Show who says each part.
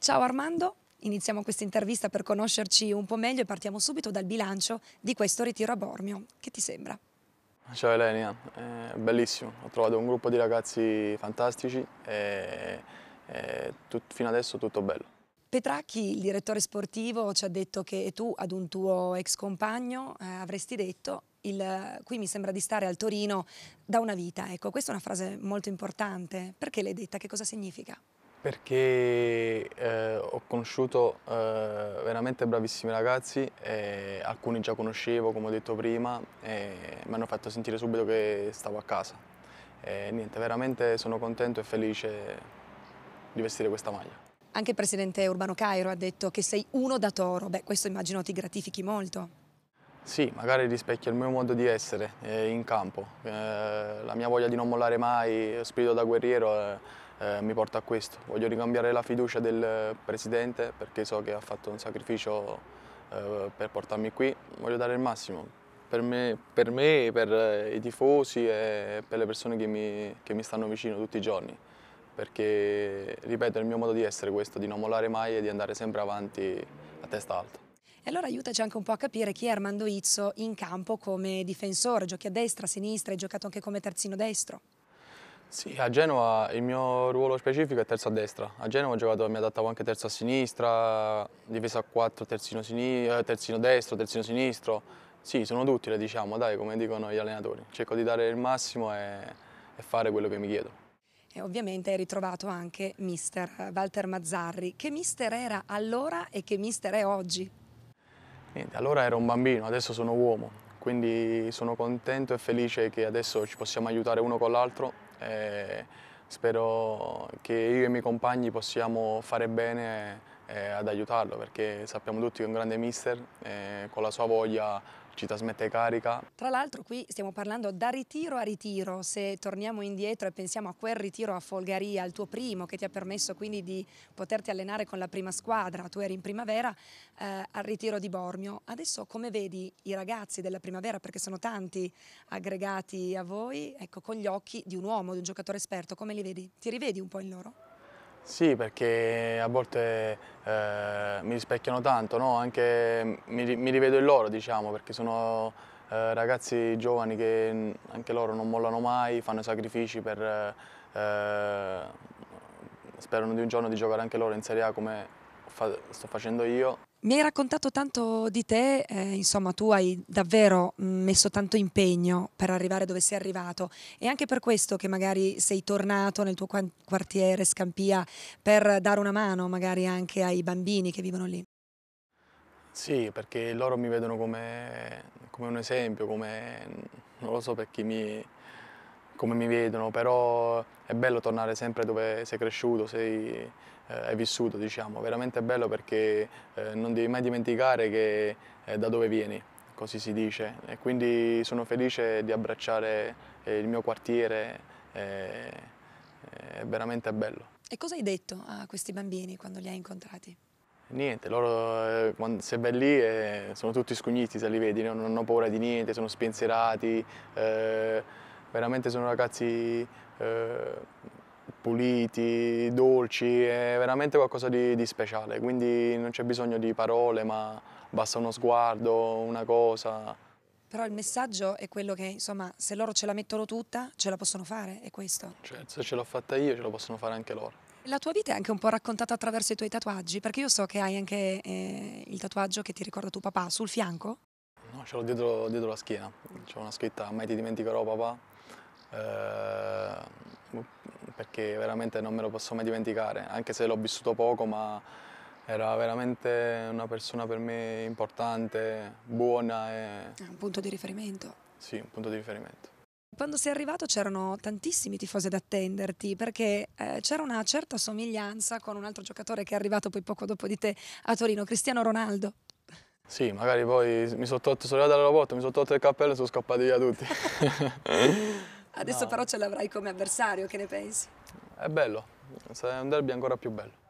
Speaker 1: Ciao Armando, iniziamo questa intervista per conoscerci un po' meglio e partiamo subito dal bilancio di questo ritiro a Bormio. Che ti sembra?
Speaker 2: Ciao Elenia, è eh, bellissimo, ho trovato un gruppo di ragazzi fantastici e, e tut, fino adesso tutto bello.
Speaker 1: Petracchi, il direttore sportivo, ci ha detto che tu ad un tuo ex compagno eh, avresti detto il, qui mi sembra di stare al Torino da una vita. Ecco, questa è una frase molto importante. Perché l'hai detta? Che cosa significa?
Speaker 2: perché eh, ho conosciuto eh, veramente bravissimi ragazzi, alcuni già conoscevo come ho detto prima e mi hanno fatto sentire subito che stavo a casa. E, niente, veramente sono contento e felice di vestire questa maglia.
Speaker 1: Anche il presidente Urbano Cairo ha detto che sei uno da toro, beh questo immagino ti gratifichi molto.
Speaker 2: Sì, magari rispecchia il mio modo di essere eh, in campo, eh, la mia voglia di non mollare mai, spirito da guerriero eh, eh, mi porta a questo. Voglio ricambiare la fiducia del presidente perché so che ha fatto un sacrificio eh, per portarmi qui. Voglio dare il massimo per me, per, me, per eh, i tifosi e per le persone che mi, che mi stanno vicino tutti i giorni perché, ripeto, è il mio modo di essere questo, di non mollare mai e di andare sempre avanti a testa alta.
Speaker 1: E allora aiutaci anche un po' a capire chi è Armando Izzo in campo come difensore, giochi a destra, a sinistra, hai giocato anche come terzino destro.
Speaker 2: Sì, a Genova il mio ruolo specifico è terzo a destra. A Genova ho giocato, mi adattavo anche terzo a sinistra, difesa a 4, terzino, eh, terzino, destro, terzino sinistro. Sì, sono tutti, diciamo, dai, come dicono gli allenatori. Cerco di dare il massimo e, e fare quello che mi chiedo.
Speaker 1: E ovviamente hai ritrovato anche mister eh, Walter Mazzarri. Che mister era allora e che mister è oggi?
Speaker 2: Niente, allora ero un bambino, adesso sono uomo, quindi sono contento e felice che adesso ci possiamo aiutare uno con l'altro e eh, spero che io e i miei compagni possiamo fare bene eh, ad aiutarlo perché sappiamo tutti che è un grande mister e eh, con la sua voglia ci trasmette carica.
Speaker 1: Tra l'altro qui stiamo parlando da ritiro a ritiro, se torniamo indietro e pensiamo a quel ritiro a Folgaria, al tuo primo che ti ha permesso quindi di poterti allenare con la prima squadra, tu eri in primavera, eh, al ritiro di Bormio. Adesso come vedi i ragazzi della primavera, perché sono tanti aggregati a voi, ecco con gli occhi di un uomo, di un giocatore esperto, come li vedi? Ti rivedi un po' in loro?
Speaker 2: Sì, perché a volte eh, mi rispecchiano tanto, no? anche mm, mi, mi, rivedo in loro, diciamo, perché sono eh, ragazzi giovani che mm, anche loro non mollano mai, fanno sacrifici per... Eh, sperano di un giorno di giocare anche loro in Serie A come fa, sto facendo io.
Speaker 1: Mi hai raccontato tanto di te, eh, insomma tu hai davvero mm, messo tanto impegno per arrivare dove sei arrivato e anche per questo che magari sei tornato nel tuo quartiere Scampia per dare una mano magari anche ai bambini che vivono lì.
Speaker 2: Sì, perché loro mi vedono come, come un esempio, come non lo so per chi mi, come mi vedono, però è bello tornare sempre dove sei cresciuto, sei, eh, hai vissuto, diciamo. Veramente è bello perché eh, non devi mai dimenticare che, eh, da dove vieni, così si dice. E quindi sono felice di abbracciare il mio quartiere, è, è veramente bello.
Speaker 1: E cosa hai detto a questi bambini quando li hai incontrati?
Speaker 2: Niente, loro se vai lì sono tutti scugniti se li vedi, non hanno paura di niente, sono spensierati. Eh, veramente sono ragazzi eh, puliti, dolci, è veramente qualcosa di, di speciale, quindi non c'è bisogno di parole, ma basta uno sguardo, una cosa.
Speaker 1: Però il messaggio è quello che, insomma, se loro ce la mettono tutta, ce la possono fare, è questo.
Speaker 2: Cioè, se ce l'ho fatta io, ce la possono fare anche loro.
Speaker 1: La tua vita è anche un po' raccontata attraverso i tuoi tatuaggi, perché io so che hai anche eh, il tatuaggio che ti ricorda tuo papà sul fianco.
Speaker 2: No, ce l'ho dietro, dietro, la schiena, c'è una scritta mai ti dimenticherò papà Ehm, perché veramente non me lo posso mai dimenticare, anche se l'ho vissuto poco, ma era veramente una persona per me importante, buona. E... Ah, un
Speaker 1: punto di riferimento.
Speaker 2: Sì, un punto di riferimento.
Speaker 1: Quando sei arrivato c'erano tantissimi tifosi ad attenderti perché eh, c'era una certa somiglianza con un altro giocatore che è arrivato poi poco dopo di te a Torino, Cristiano Ronaldo.
Speaker 2: Sì, magari poi mi sono tolto, sono arrivato all'aeroporto, mi sono tolto il cappello e sono scappati via tutti. Adesso no. però ce
Speaker 1: l'avrai come avversario, che ne pensi?
Speaker 2: È bello, è un derby ancora più bello.